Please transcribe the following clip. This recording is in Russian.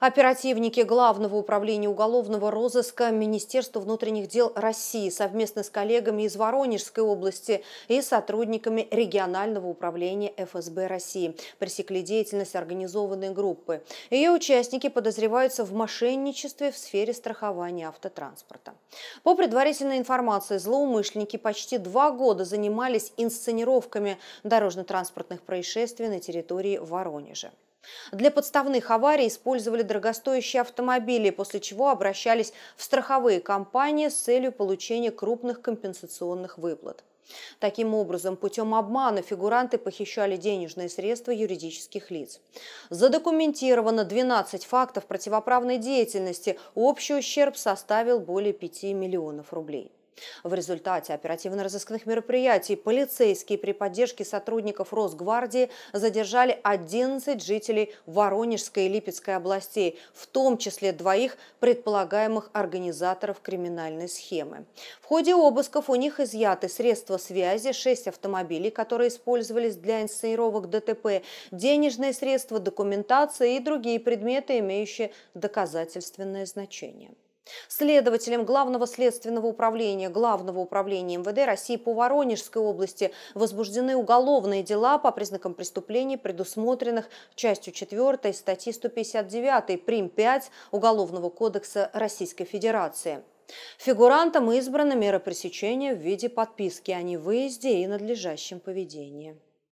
Оперативники Главного управления уголовного розыска Министерства внутренних дел России совместно с коллегами из Воронежской области и сотрудниками регионального управления ФСБ России пресекли деятельность организованной группы. Ее участники подозреваются в мошенничестве в сфере страхования автотранспорта. По предварительной информации, злоумышленники почти два года занимались инсценировками дорожно-транспортных происшествий на территории Воронежа. Для подставных аварий использовали дорогостоящие автомобили, после чего обращались в страховые компании с целью получения крупных компенсационных выплат. Таким образом, путем обмана фигуранты похищали денежные средства юридических лиц. Задокументировано 12 фактов противоправной деятельности. Общий ущерб составил более 5 миллионов рублей. В результате оперативно-розыскных мероприятий полицейские при поддержке сотрудников Росгвардии задержали 11 жителей Воронежской и Липецкой областей, в том числе двоих предполагаемых организаторов криминальной схемы. В ходе обысков у них изъяты средства связи, 6 автомобилей, которые использовались для инсценировок ДТП, денежные средства, документация и другие предметы, имеющие доказательственное значение. Следователем Главного следственного управления Главного управления МВД России по Воронежской области возбуждены уголовные дела по признакам преступлений, предусмотренных частью 4 статьи 159 прим. 5 Уголовного кодекса Российской Федерации. Фигурантам избрана мера пресечения в виде подписки о невыезде и надлежащем поведении.